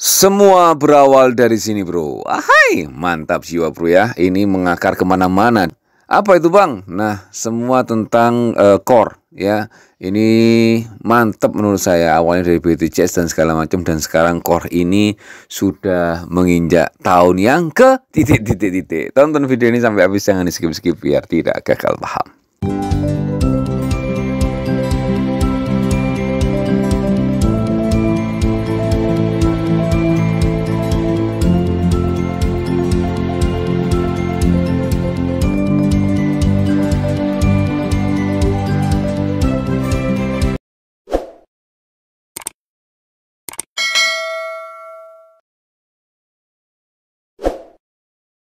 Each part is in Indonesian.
Semua berawal dari sini bro. Ahai, mantap jiwa bro ya. Ini mengakar kemana-mana. Apa itu bang? Nah, semua tentang uh, core ya. Ini mantap menurut saya. Awalnya dari BTCS dan segala macam dan sekarang core ini sudah menginjak tahun yang ke titik-titik-titik. Tonton video ini sampai habis jangan di skip-skip biar tidak gagal paham.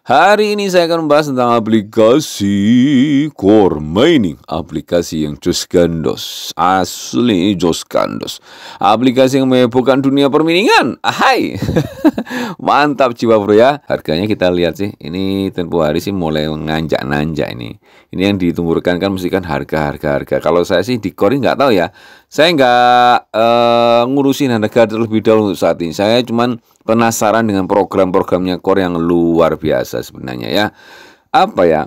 Hari ini saya akan membahas tentang aplikasi Core Mining, aplikasi yang jos gandos, asli jos gandos. Aplikasi yang menghebohkan dunia perminingan. Hai. Mantap jiwa bro ya. Harganya kita lihat sih. Ini tempo hari sih mulai nganjak-nanjak ini. Ini yang ditumburkan kan mesti kan harga-harga harga. Kalau saya sih di Core nggak tahu ya. Saya nggak uh, ngurusin harga terlebih dahulu untuk saat ini. Saya cuman penasaran dengan program-programnya Kor yang luar biasa sebenarnya ya. Apa ya?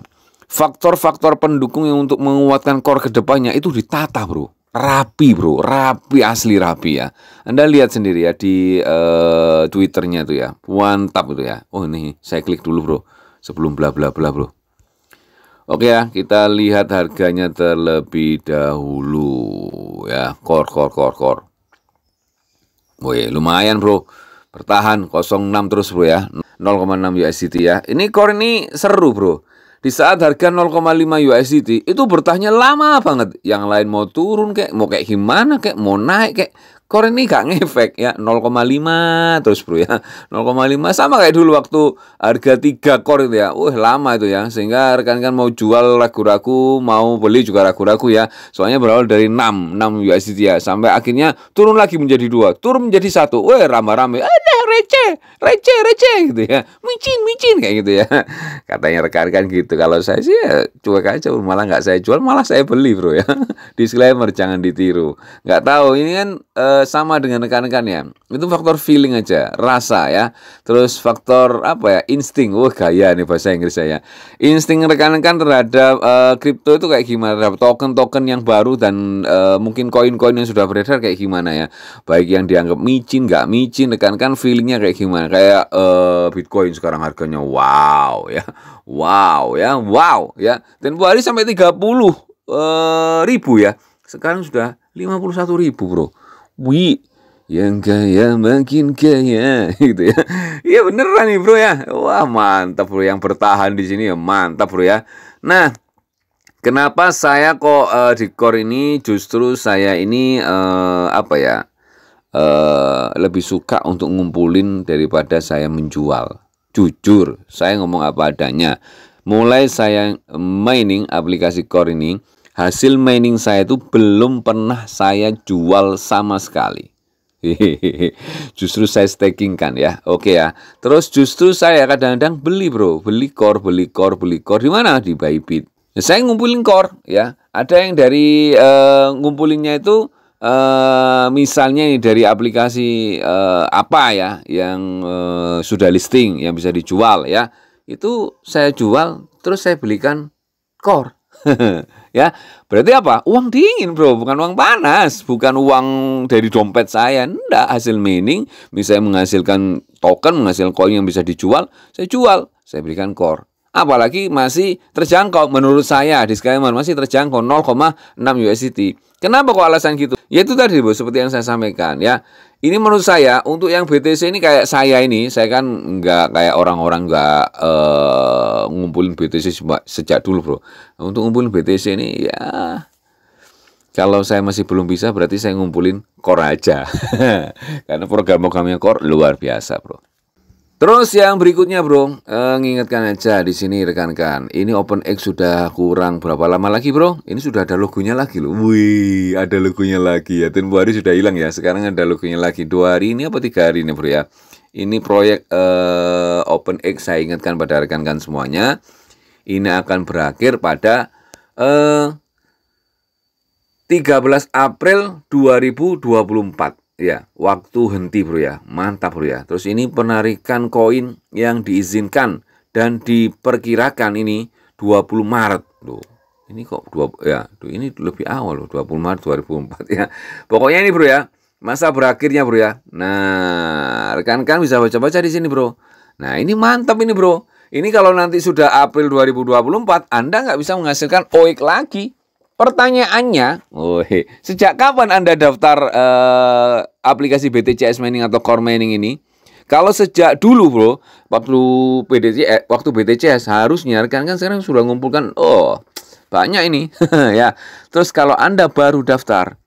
Faktor-faktor pendukung yang untuk menguatkan Kor ke depannya itu ditata, Bro. Rapi, Bro. Rapi asli rapi ya. Anda lihat sendiri ya di uh, Twitternya tuh ya. Mantap itu ya. Oh, ini saya klik dulu, Bro. Sebelum bla bla bla, Bro. Oke ya, kita lihat harganya terlebih dahulu ya. Kor kor kor kor. Woi, lumayan, Bro. Bertahan 06 terus, Bro ya. 0,6 USDT ya. Ini kor ini seru, Bro. Di saat harga 0,5 USDT itu bertahannya lama banget. Yang lain mau turun kayak mau kayak gimana kayak mau naik kayak Core ini gak ngefek ya 0,5 terus bro ya 0,5 sama kayak dulu waktu harga 3 core itu ya Wah uh, lama itu ya Sehingga rekan-rekan kan mau jual ragu-ragu Mau beli juga ragu-ragu ya Soalnya berawal dari 6 6 USD ya Sampai akhirnya turun lagi menjadi dua, Turun menjadi satu, Wah ramai-ramai receh, receh, receh gitu ya. Micin, micin kayak gitu ya. Katanya rekan-rekan gitu. Kalau saya sih ya cuek aja, malah nggak saya jual, malah saya beli bro ya. Disclaimer jangan ditiru. Nggak tahu, ini kan e, sama dengan rekan-rekan ya. Itu faktor feeling aja, rasa ya. Terus faktor apa ya, insting. Wah gaya nih bahasa Inggris saya. Ya. Insting rekan-rekan terhadap eh, kripto e, itu kayak gimana? Terhadap token-token yang baru dan e, mungkin koin-koin yang sudah beredar kayak gimana ya. Baik yang dianggap micin, nggak micin, rekan-rekan feeling ini kayak gimana kayak uh, Bitcoin sekarang harganya wow ya wow ya wow ya dan hari sampai 30 uh, eh, ribu ya sekarang sudah 51 ribu bro wih yang kaya makin kaya gitu ya. Iya beneran nih bro ya. Wah mantap bro yang bertahan di sini ya mantap bro ya. Nah kenapa saya kok uh, di core ini justru saya ini uh, apa ya uh, lebih suka untuk ngumpulin daripada saya menjual. Jujur, saya ngomong apa adanya. Mulai saya mining aplikasi Core ini, hasil mining saya itu belum pernah saya jual sama sekali. justru saya staking kan ya oke okay ya terus justru saya kadang-kadang beli bro beli core beli core beli core di mana di Bybit saya ngumpulin core ya ada yang dari uh, ngumpulinnya itu uh, misalnya ini dari aplikasi uh, apa ya yang uh, sudah listing yang bisa dijual ya itu saya jual terus saya belikan core ya berarti apa uang dingin bro bukan uang panas bukan uang dari dompet saya ndak hasil mining misalnya menghasilkan token menghasilkan koin yang bisa dijual saya jual saya belikan core apalagi masih terjangkau menurut saya di disclaimer masih terjangkau 0,6 USDT. Kenapa kok alasan gitu? Ya itu tadi Bu seperti yang saya sampaikan ya. Ini menurut saya untuk yang BTC ini kayak saya ini, saya kan nggak kayak orang-orang nggak uh, ngumpulin BTC sejak dulu bro. Untuk ngumpulin BTC ini ya kalau saya masih belum bisa berarti saya ngumpulin core aja. Karena program-programnya core luar biasa, Bro. Terus yang berikutnya bro, eh, ngingatkan aja di sini rekan-rekan. Ini Open X sudah kurang berapa lama lagi bro? Ini sudah ada logonya lagi loh. Wih, ada logonya lagi ya. Tempo hari sudah hilang ya. Sekarang ada logonya lagi. Dua hari ini apa tiga hari ini bro ya? Ini proyek eh, X. saya ingatkan pada rekan-rekan semuanya. Ini akan berakhir pada eh, 13 April 2024. Ya, waktu henti bro ya. Mantap bro ya. Terus ini penarikan koin yang diizinkan dan diperkirakan ini 20 Maret. Loh, ini kok dua, ya, ini lebih awal loh 20 Maret 2004 ya. Pokoknya ini bro ya, masa berakhirnya bro ya. Nah, rekan-rekan bisa baca-baca di sini bro. Nah, ini mantap ini bro. Ini kalau nanti sudah April 2024, Anda nggak bisa menghasilkan OIK lagi. Pertanyaannya, oh, he, sejak kapan Anda daftar uh, aplikasi BTCS Mining atau Core Mining ini? Kalau sejak dulu, Bro, waktu BTC eh, waktu BTCS harusnya kan kan sekarang sudah mengumpulkan, oh, banyak ini ya. Terus kalau Anda baru daftar,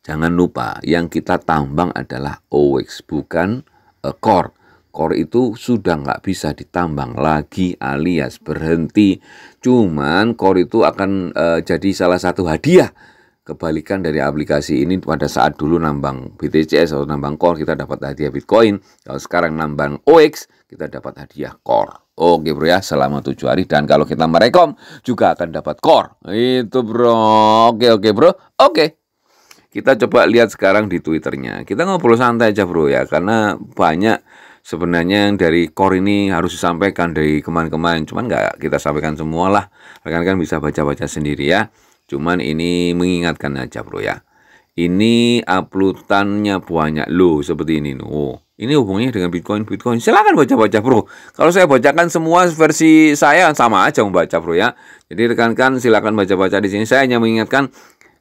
jangan lupa yang kita tambang adalah OX bukan uh, Core ekor itu sudah nggak bisa ditambang lagi alias berhenti. Cuman kor itu akan e, jadi salah satu hadiah kebalikan dari aplikasi ini pada saat dulu nambang BTCS atau nambang kor kita dapat hadiah Bitcoin. Kalau sekarang nambang OX kita dapat hadiah kor. Oke bro ya selama tujuh hari dan kalau kita merekom juga akan dapat kor. Itu bro. Oke oke bro. Oke. Kita coba lihat sekarang di Twitternya. Kita ngobrol santai aja bro ya karena banyak sebenarnya yang dari core ini harus disampaikan dari kemarin-kemarin. Cuman nggak kita sampaikan semua lah. Rekan-rekan bisa baca-baca sendiri ya. Cuman ini mengingatkan aja bro ya. Ini uploadannya banyak loh seperti ini. Oh, ini hubungannya dengan Bitcoin. Bitcoin silahkan baca-baca bro. Kalau saya bacakan semua versi saya sama aja membaca bro ya. Jadi rekan-rekan silahkan baca-baca di sini. Saya hanya mengingatkan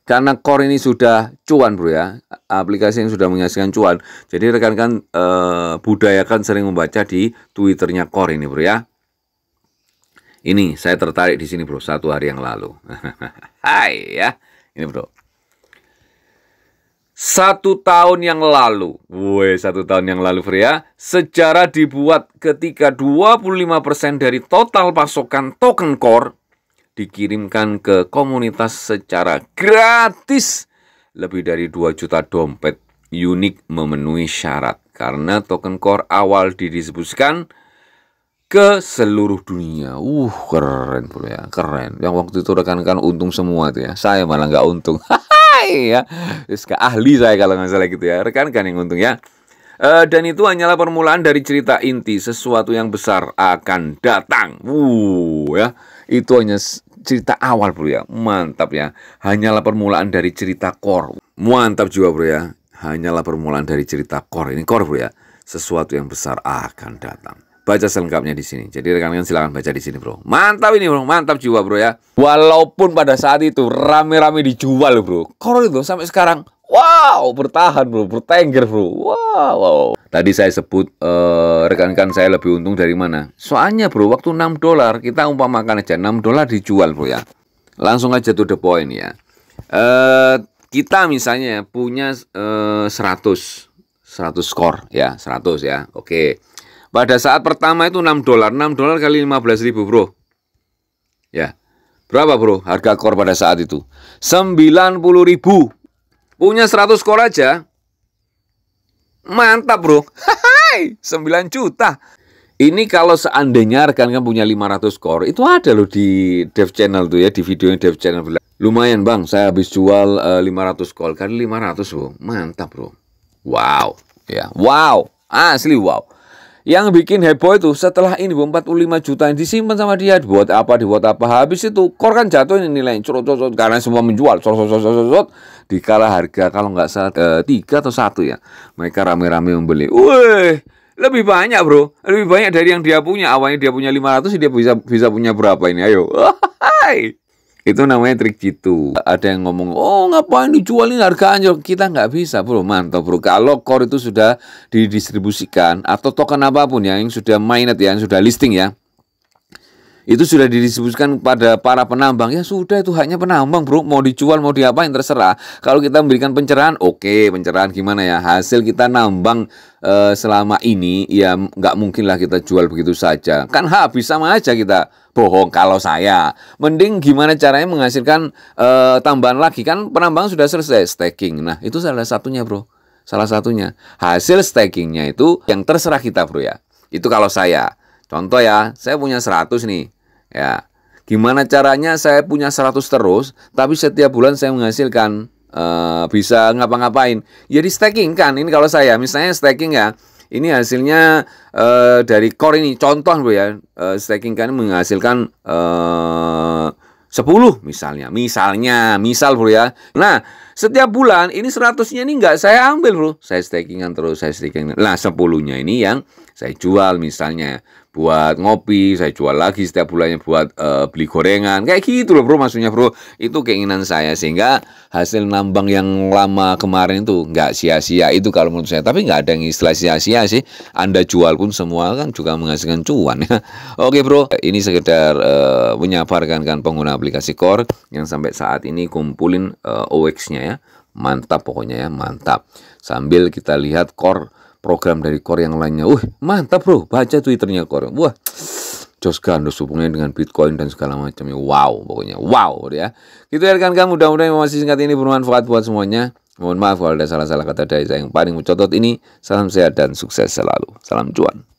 karena core ini sudah cuan bro ya aplikasi yang sudah menghasilkan cuan jadi rekan-rekan e, budayakan sering membaca di twitternya core ini bro ya ini saya tertarik di sini bro satu hari yang lalu hai ya ini bro satu tahun yang lalu, woi satu tahun yang lalu bro ya, sejarah dibuat ketika 25% dari total pasokan token core dikirimkan ke komunitas secara gratis. Lebih dari 2 juta dompet unik memenuhi syarat karena token core awal didistribusikan ke seluruh dunia. Uh, keren bro ya, keren. Yang waktu itu rekan-rekan untung semua tuh ya. Saya malah nggak untung. ya, ke ahli saya kalau nggak salah gitu ya. Rekan-rekan yang untung ya. E, dan itu hanyalah permulaan dari cerita inti sesuatu yang besar akan datang. Uh, ya, itu hanya cerita awal bro ya. Mantap ya. Hanyalah permulaan dari cerita core. Mantap juga bro ya. Hanyalah permulaan dari cerita core. Ini core bro ya. Sesuatu yang besar akan datang baca selengkapnya di sini. Jadi rekan-rekan silahkan baca di sini, bro. Mantap ini, bro. Mantap jiwa, bro ya. Walaupun pada saat itu rame-rame dijual, bro. Kalau itu sampai sekarang Wow, bertahan bro, bertengger bro. Wow, wow. Tadi saya sebut rekan eh, rekan-rekan saya lebih untung dari mana? Soalnya bro, waktu 6 dolar, kita umpamakan aja 6 dolar dijual bro ya. Langsung aja to the point ya. Uh, kita misalnya punya uh, 100 100 skor ya, 100 ya. Oke. Okay. Pada saat pertama itu 6 dolar, 6 dolar kali belas ribu bro. Ya. Berapa bro harga kor pada saat itu? puluh ribu Punya 100 skor aja. Mantap bro. Hai, 9 juta. Ini kalau seandainya rekan-rekan kan punya 500 skor, itu ada loh di dev channel tuh ya, di video yang dev channel. Lumayan bang, saya habis jual uh, eh, 500 skor, kali 500 bro. Mantap bro. Wow. Ya, wow. Asli wow. Yang bikin heboh itu setelah ini 45 juta yang disimpan sama dia buat apa dibuat apa habis itu kor kan jatuh ini nilai curut curut karena semua menjual curut curut curut di harga kalau nggak salah eh, tiga atau satu ya mereka rame-rame membeli wih lebih banyak bro lebih banyak dari yang dia punya awalnya dia punya 500 dia bisa bisa punya berapa ini ayo itu namanya trik jitu ada yang ngomong oh ngapain dijual ini harga anjlok kita nggak bisa bro mantap bro kalau core itu sudah didistribusikan atau token apapun ya yang sudah mainet ya yang sudah listing ya itu sudah didistribusikan pada para penambang ya sudah itu hanya penambang bro mau dijual mau diapain terserah kalau kita memberikan pencerahan oke okay, pencerahan gimana ya hasil kita nambang uh, selama ini ya nggak lah kita jual begitu saja kan habis sama aja kita bohong kalau saya mending gimana caranya menghasilkan uh, tambahan lagi kan penambang sudah selesai staking nah itu salah satunya bro salah satunya hasil stakingnya itu yang terserah kita bro ya itu kalau saya Contoh ya, saya punya 100 nih. Ya. Gimana caranya saya punya 100 terus, tapi setiap bulan saya menghasilkan uh, bisa ngapa-ngapain. Ya staking kan. Ini kalau saya misalnya staking ya. Ini hasilnya uh, dari core ini contoh Bu ya. Uh, eh, staking kan menghasilkan uh, 10 misalnya. Misalnya, misal Bro ya. Nah, setiap bulan ini 100-nya ini nggak saya ambil Bro. Saya stakingan terus, saya stakingan. Nah, 10-nya ini yang saya jual misalnya buat ngopi, saya jual lagi setiap bulannya buat uh, beli gorengan. Kayak gitu loh bro maksudnya bro. Itu keinginan saya sehingga hasil nambang yang lama kemarin itu nggak sia-sia itu kalau menurut saya. Tapi nggak ada yang istilah sia-sia sih. Anda jual pun semua kan juga menghasilkan cuan ya. Oke bro, ini sekedar uh, eh, menyabarkan kan pengguna aplikasi Core yang sampai saat ini kumpulin uh, eh, OX-nya ya. Mantap pokoknya ya, mantap. Sambil kita lihat Core program dari Core yang lainnya. Wah, mantap bro, baca Twitternya Core. Wah, jos gandos hubungannya dengan Bitcoin dan segala macamnya. Wow, pokoknya wow ya. Gitu ya rekan kamu, mudah-mudahan informasi singkat ini bermanfaat buat semuanya. Mohon maaf kalau ada salah-salah kata dari saya yang paling mencotot ini. Salam sehat dan sukses selalu. Salam cuan.